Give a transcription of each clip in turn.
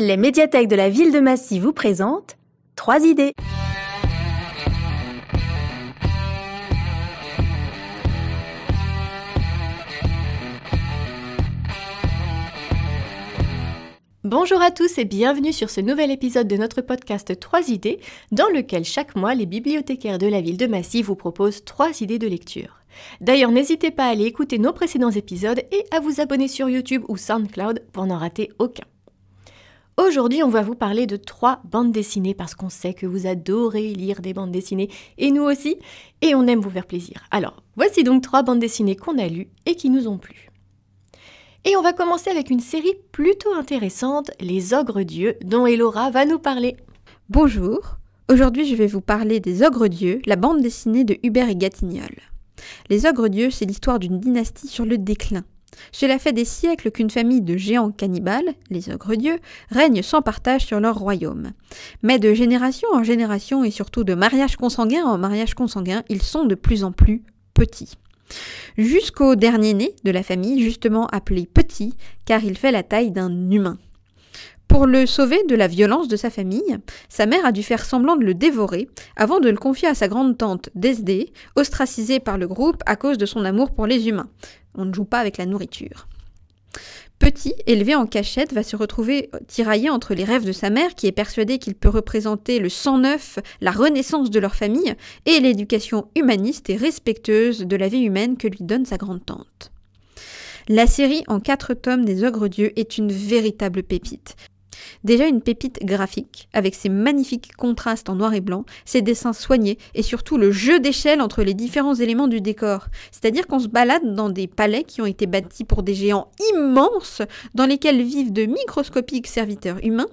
Les médiathèques de la ville de Massy vous présentent trois idées. Bonjour à tous et bienvenue sur ce nouvel épisode de notre podcast 3 idées, dans lequel chaque mois les bibliothécaires de la ville de Massy vous proposent 3 idées de lecture. D'ailleurs, n'hésitez pas à aller écouter nos précédents épisodes et à vous abonner sur YouTube ou SoundCloud pour n'en rater aucun. Aujourd'hui, on va vous parler de trois bandes dessinées parce qu'on sait que vous adorez lire des bandes dessinées et nous aussi, et on aime vous faire plaisir. Alors, voici donc trois bandes dessinées qu'on a lues et qui nous ont plu. Et on va commencer avec une série plutôt intéressante, Les Ogres Dieux, dont Elora va nous parler. Bonjour, aujourd'hui je vais vous parler des Ogres Dieux, la bande dessinée de Hubert et Gatignol. Les Ogres Dieux, c'est l'histoire d'une dynastie sur le déclin. Cela fait des siècles qu'une famille de géants cannibales, les ogres dieux, règne sans partage sur leur royaume. Mais de génération en génération et surtout de mariage consanguin en mariage consanguin, ils sont de plus en plus petits. Jusqu'au dernier né de la famille, justement appelé petit, car il fait la taille d'un humain. Pour le sauver de la violence de sa famille, sa mère a dû faire semblant de le dévorer avant de le confier à sa grande-tante Desdée, ostracisée par le groupe à cause de son amour pour les humains. On ne joue pas avec la nourriture. Petit, élevé en cachette, va se retrouver tiraillé entre les rêves de sa mère, qui est persuadée qu'il peut représenter le sang neuf, la renaissance de leur famille, et l'éducation humaniste et respectueuse de la vie humaine que lui donne sa grande-tante. La série en quatre tomes des Ogres Dieux est une véritable pépite. Déjà une pépite graphique, avec ses magnifiques contrastes en noir et blanc, ses dessins soignés et surtout le jeu d'échelle entre les différents éléments du décor. C'est-à-dire qu'on se balade dans des palais qui ont été bâtis pour des géants immenses, dans lesquels vivent de microscopiques serviteurs humains,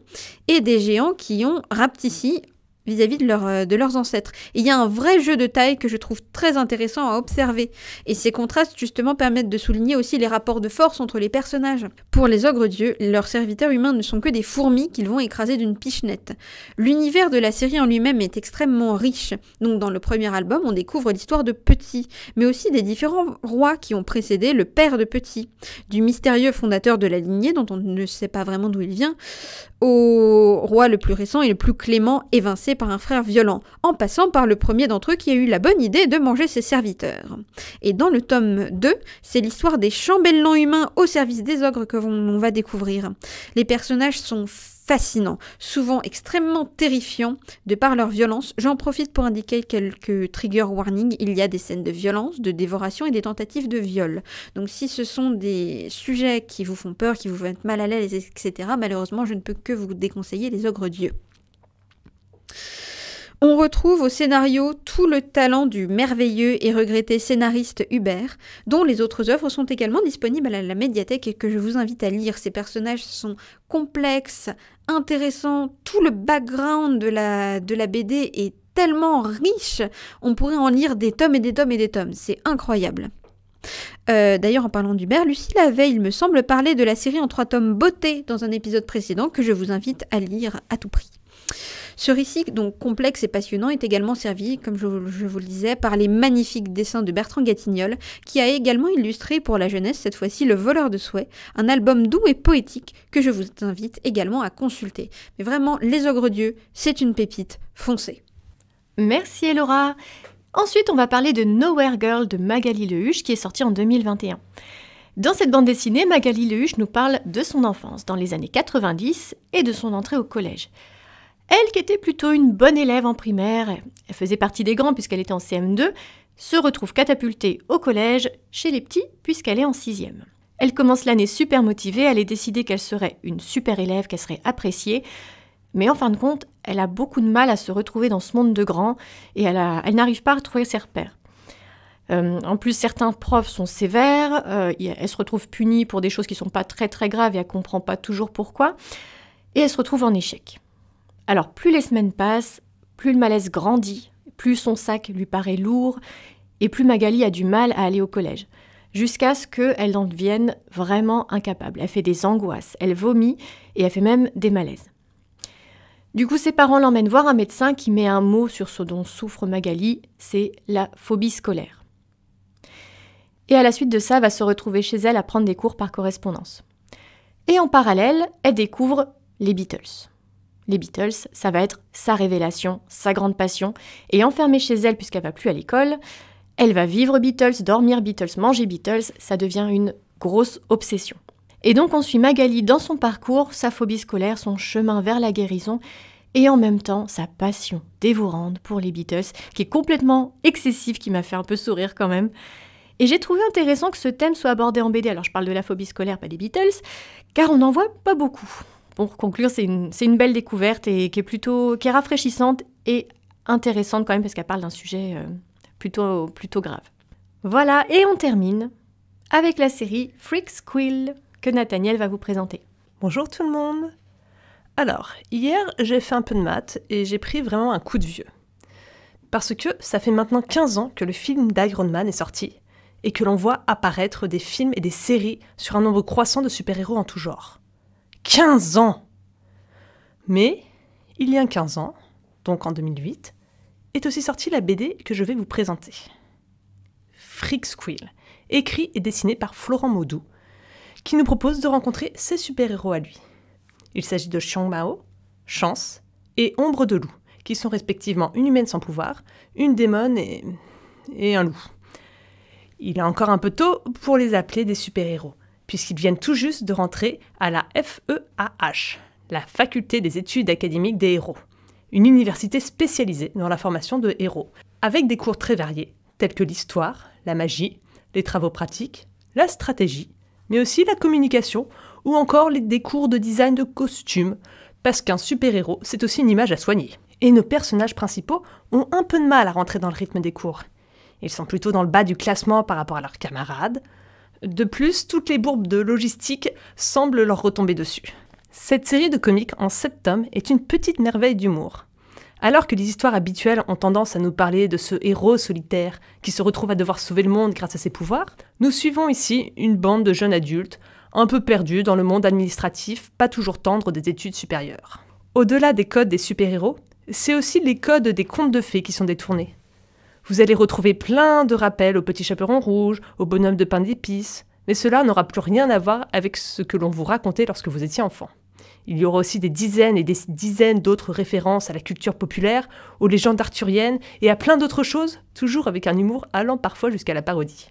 et des géants qui ont rapetissé vis-à-vis euh, de, leurs ancêtres. il y a un vrai jeu de taille que je trouve très intéressant à observer, et ces contrastes justement permettent de souligner aussi les rapports de force entre les personnages. Pour les ogres dieux, leurs serviteurs humains ne sont que des fourmis qu'ils vont écraser d'une pichenette. L'univers de la série en lui-même est extrêmement riche, donc dans le premier album on découvre l'histoire de Petit, mais aussi des différents rois qui ont précédé le père de Petit, du mystérieux fondateur de la lignée dont on ne sait pas vraiment d'où il vient, au roi le plus récent et le plus clément évincé par un frère violent, en passant par le premier d'entre eux qui a eu la bonne idée de manger ses serviteurs. Et dans le tome 2, c'est l'histoire des chambellans humains au service des ogres que l'on va découvrir. Les personnages sont fascinants, souvent extrêmement terrifiants de par leur violence. J'en profite pour indiquer quelques trigger warnings. Il y a des scènes de violence, de dévoration et des tentatives de viol. Donc si ce sont des sujets qui vous font peur, qui vous mettent mal à l'aise, etc., malheureusement, je ne peux que vous déconseiller les ogres dieux. On retrouve au scénario tout le talent du merveilleux et regretté scénariste Hubert, dont les autres œuvres sont également disponibles à la médiathèque et que je vous invite à lire. Ces personnages sont complexes, intéressants, tout le background de la, BD est tellement riche, on pourrait en lire des tomes et des tomes et des tomes, c'est incroyable. Euh, d'ailleurs, en parlant d'Hubert, Lucile avait, il me semble, parlé de la série en trois tomes Beauté dans un épisode précédent que je vous invite à lire à tout prix. Ce récit, donc complexe et passionnant, est également servi, comme je, vous le disais, par les magnifiques dessins de Bertrand Gatignol, qui a également illustré pour la jeunesse, cette fois-ci, Le Voleur de Souhait, un album doux et poétique que je vous invite également à consulter. Mais vraiment, Les Ogres Dieux, c'est une pépite, foncée. Merci Elora Ensuite, on va parler de Nowhere Girl de Magali Lehuche qui est sorti en 2021. Dans cette bande dessinée, Magali Lehuche nous parle de son enfance dans les années 90 et de son entrée au collège. Elle, qui était plutôt une bonne élève en primaire, elle faisait partie des grands puisqu'elle était en CM2, se retrouve catapultée au collège chez les petits puisqu'elle est en sixième. Elle commence l'année super motivée, elle est décidée qu'elle serait une super élève, qu'elle serait appréciée, mais en fin de compte, elle a beaucoup de mal à se retrouver dans ce monde de grands et elle, n'arrive pas à retrouver ses repères. Euh, en plus, certains profs sont sévères, euh, elle se retrouve punie pour des choses qui ne sont pas très très graves et elle ne comprend pas toujours pourquoi, et elle se retrouve en échec. Alors plus les semaines passent, plus le malaise grandit, plus son sac lui paraît lourd, et plus Magali a du mal à aller au collège, jusqu'à ce qu'elle en devienne vraiment incapable. Elle fait des angoisses, elle vomit, et elle fait même des malaises. Du coup, ses parents l'emmènent voir un médecin qui met un mot sur ce dont souffre Magali, c'est la phobie scolaire. Et à la suite de ça, elle va se retrouver chez elle à prendre des cours par correspondance. Et en parallèle, elle découvre les Beatles les Beatles, ça va être sa révélation, sa grande passion. Et enfermée chez elle, puisqu'elle va plus à l'école, elle va vivre Beatles, dormir Beatles, manger Beatles, ça devient une grosse obsession. Et donc on suit Magali dans son parcours, sa phobie scolaire, son chemin vers la guérison, et en même temps sa passion dévorante pour les Beatles, qui est complètement excessive, qui m'a fait un peu sourire quand même. Et j'ai trouvé intéressant que ce thème soit abordé en BD, alors je parle de la phobie scolaire, pas des Beatles, car on n'en voit pas beaucoup pour conclure, c'est une, belle découverte et qui est plutôt qui est rafraîchissante et intéressante quand même parce qu'elle parle d'un sujet euh, plutôt, plutôt grave. Voilà, et on termine avec la série Freak Squill que Nathaniel va vous présenter. Bonjour tout le monde. Alors, hier, j'ai fait un peu de maths et j'ai pris vraiment un coup de vieux. Parce que ça fait maintenant 15 ans que le film d'Iron Man est sorti et que l'on voit apparaître des films et des séries sur un nombre croissant de super-héros en tout genre. 15 ans Mais, il y a 15 ans, donc en 2008, est aussi sortie la BD que je vais vous présenter. Freak Squill, écrit et dessiné par Florent Maudou, qui nous propose de rencontrer ses super-héros à lui. Il s'agit de Xiang Mao, Chance et Ombre de Loup, qui sont respectivement une humaine sans pouvoir, une démone et, et un loup. Il est encore un peu tôt pour les appeler des super-héros, puisqu'ils viennent tout juste de rentrer à la FEAH, la Faculté des études académiques des héros, une université spécialisée dans la formation de héros, avec des cours très variés, tels que l'histoire, la magie, les travaux pratiques, la stratégie, mais aussi la communication ou encore des cours de design de costumes, parce qu'un super-héros, c'est aussi une image à soigner. Et nos personnages principaux ont un peu de mal à rentrer dans le rythme des cours. Ils sont plutôt dans le bas du classement par rapport à leurs camarades, de plus, toutes les bourbes de logistique semblent leur retomber dessus. Cette série de comics en sept tomes est une petite merveille d'humour. Alors que les histoires habituelles ont tendance à nous parler de ce héros solitaire qui se retrouve à devoir sauver le monde grâce à ses pouvoirs, nous suivons ici une bande de jeunes adultes un peu perdus dans le monde administratif pas toujours tendre des études supérieures. Au-delà des codes des super-héros, c'est aussi les codes des contes de fées qui sont détournés. Vous allez retrouver plein de rappels au petit chaperon rouge, au bonhomme de pain d'épices, mais cela n'aura plus rien à voir avec ce que l'on vous racontait lorsque vous étiez enfant. Il y aura aussi des dizaines et des dizaines d'autres références à la culture populaire, aux légendes arthuriennes et à plein d'autres choses, toujours avec un humour allant parfois jusqu'à la parodie.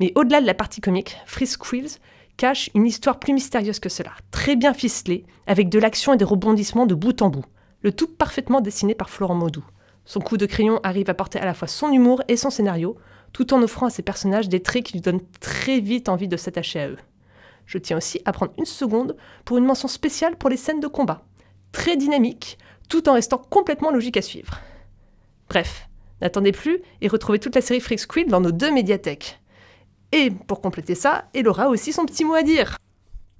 Mais au-delà de la partie comique, Fritz Quills cache une histoire plus mystérieuse que cela, très bien ficelée, avec de l'action et des rebondissements de bout en bout, le tout parfaitement dessiné par Florent Maudou. Son coup de crayon arrive à porter à la fois son humour et son scénario, tout en offrant à ses personnages des traits qui lui donnent très vite envie de s'attacher à eux. Je tiens aussi à prendre une seconde pour une mention spéciale pour les scènes de combat. Très dynamiques, tout en restant complètement logique à suivre. Bref, n'attendez plus et retrouvez toute la série Freak Squid dans nos deux médiathèques. Et pour compléter ça, elle aura aussi son petit mot à dire.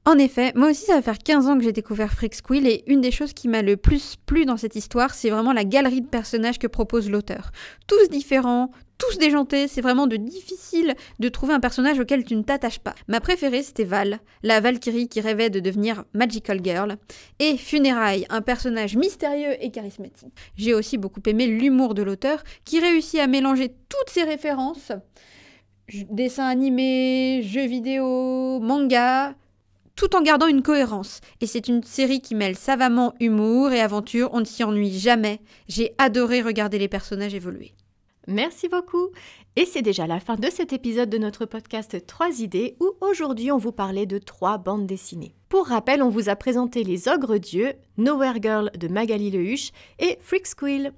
En effet, moi aussi ça va faire 15 ans que j'ai découvert Freak Squill et une des choses qui m'a le plus plu dans cette histoire, c'est vraiment la galerie de personnages que propose l'auteur. Tous différents, tous déjantés, c'est vraiment de difficile de trouver un personnage auquel tu ne t'attaches pas. Ma préférée, c'était Val, la Valkyrie qui rêvait de devenir Magical Girl, et Funérailles, un personnage mystérieux et charismatique. J'ai aussi beaucoup aimé l'humour de l'auteur qui réussit à mélanger toutes ses références, dessins animés, jeux vidéo, manga, tout en gardant une cohérence. Et c'est une série qui mêle savamment humour et aventure, on ne s'y ennuie jamais. J'ai adoré regarder les personnages évoluer. Merci beaucoup. Et c'est déjà la fin de cet épisode de notre podcast 3 idées où aujourd'hui on vous parlait de trois bandes dessinées. Pour rappel, on vous a présenté Les Ogres Dieux, Nowhere Girl de Magali Lehuche et Freak Squill.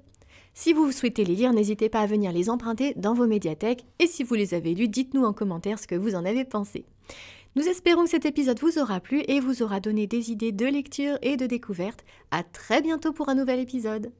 Si vous souhaitez les lire, n'hésitez pas à venir les emprunter dans vos médiathèques et si vous les avez lus, dites-nous en commentaire ce que vous en avez pensé. Nous espérons que cet épisode vous aura plu et vous aura donné des idées de lecture et de découverte. À très bientôt pour un nouvel épisode.